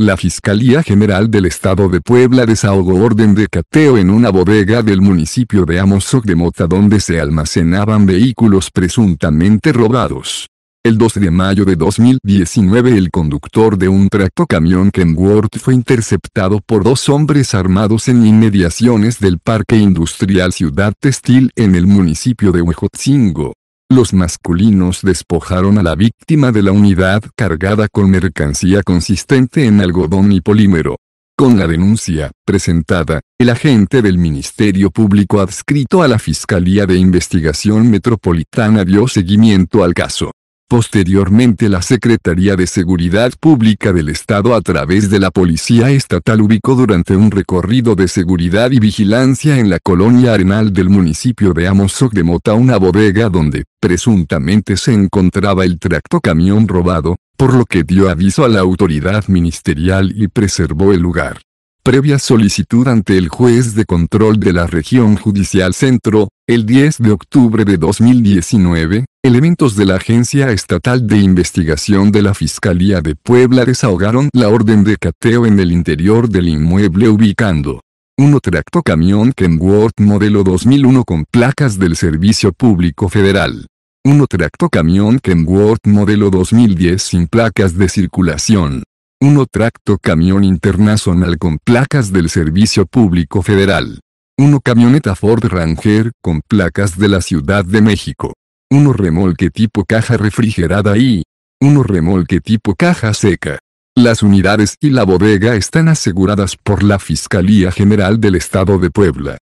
La Fiscalía General del Estado de Puebla desahogó orden de cateo en una bodega del municipio de Amozoc de Mota donde se almacenaban vehículos presuntamente robados. El 2 de mayo de 2019 el conductor de un tractocamión Kenworth fue interceptado por dos hombres armados en inmediaciones del Parque Industrial Ciudad Textil en el municipio de Huejotzingo los masculinos despojaron a la víctima de la unidad cargada con mercancía consistente en algodón y polímero. Con la denuncia presentada, el agente del Ministerio Público adscrito a la Fiscalía de Investigación Metropolitana dio seguimiento al caso. Posteriormente la Secretaría de Seguridad Pública del Estado a través de la Policía Estatal ubicó durante un recorrido de seguridad y vigilancia en la colonia Arenal del municipio de Amozoc de Mota una bodega donde, presuntamente se encontraba el tractocamión robado, por lo que dio aviso a la autoridad ministerial y preservó el lugar. Previa solicitud ante el juez de control de la región judicial centro, el 10 de octubre de 2019, Elementos de la Agencia Estatal de Investigación de la Fiscalía de Puebla desahogaron la orden de cateo en el interior del inmueble ubicando Tracto camión Kenworth modelo 2001 con placas del Servicio Público Federal. Tracto camión Kenworth modelo 2010 sin placas de circulación. Tracto camión internacional con placas del Servicio Público Federal. Uno camioneta Ford Ranger con placas de la Ciudad de México uno remolque tipo caja refrigerada y uno remolque tipo caja seca. Las unidades y la bodega están aseguradas por la Fiscalía General del Estado de Puebla.